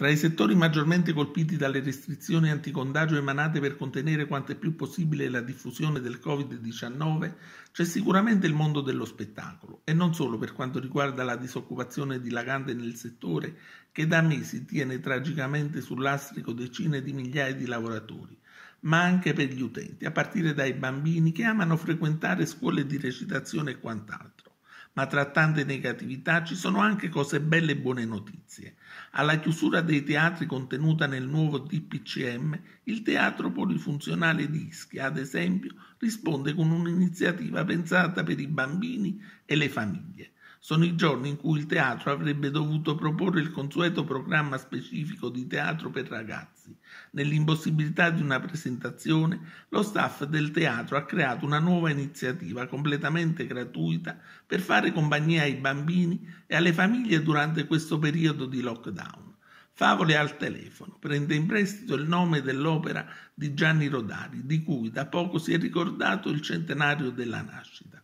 Tra i settori maggiormente colpiti dalle restrizioni anticondagio emanate per contenere quanto è più possibile la diffusione del Covid-19 c'è sicuramente il mondo dello spettacolo e non solo per quanto riguarda la disoccupazione dilagante nel settore che da mesi tiene tragicamente sull'astrico decine di migliaia di lavoratori, ma anche per gli utenti, a partire dai bambini che amano frequentare scuole di recitazione e quant'altro ma tra tante negatività ci sono anche cose belle e buone notizie. Alla chiusura dei teatri contenuta nel nuovo DPCM, il teatro polifunzionale di Ischia, ad esempio, risponde con un'iniziativa pensata per i bambini e le famiglie sono i giorni in cui il teatro avrebbe dovuto proporre il consueto programma specifico di teatro per ragazzi. Nell'impossibilità di una presentazione, lo staff del teatro ha creato una nuova iniziativa completamente gratuita per fare compagnia ai bambini e alle famiglie durante questo periodo di lockdown. Favole al telefono prende in prestito il nome dell'opera di Gianni Rodari, di cui da poco si è ricordato il centenario della nascita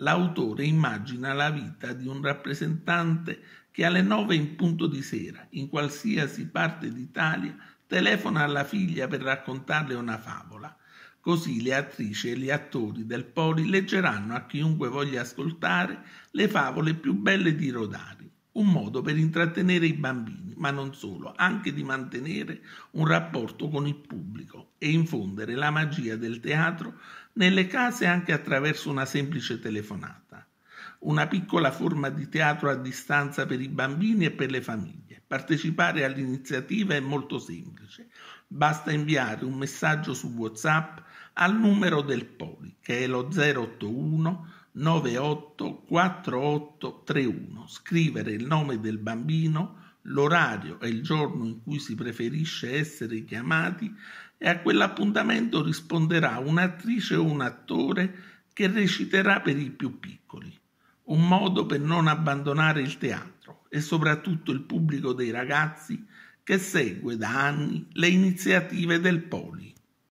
l'autore immagina la vita di un rappresentante che alle nove in punto di sera, in qualsiasi parte d'Italia, telefona alla figlia per raccontarle una favola. Così le attrici e gli attori del Poli leggeranno a chiunque voglia ascoltare le favole più belle di Rodari, un modo per intrattenere i bambini ma non solo, anche di mantenere un rapporto con il pubblico e infondere la magia del teatro nelle case anche attraverso una semplice telefonata, una piccola forma di teatro a distanza per i bambini e per le famiglie. Partecipare all'iniziativa è molto semplice, basta inviare un messaggio su WhatsApp al numero del Poli, che è lo 081 984831, scrivere il nome del bambino l'orario e il giorno in cui si preferisce essere chiamati e a quell'appuntamento risponderà un'attrice o un attore che reciterà per i più piccoli, un modo per non abbandonare il teatro e soprattutto il pubblico dei ragazzi che segue da anni le iniziative del Poli.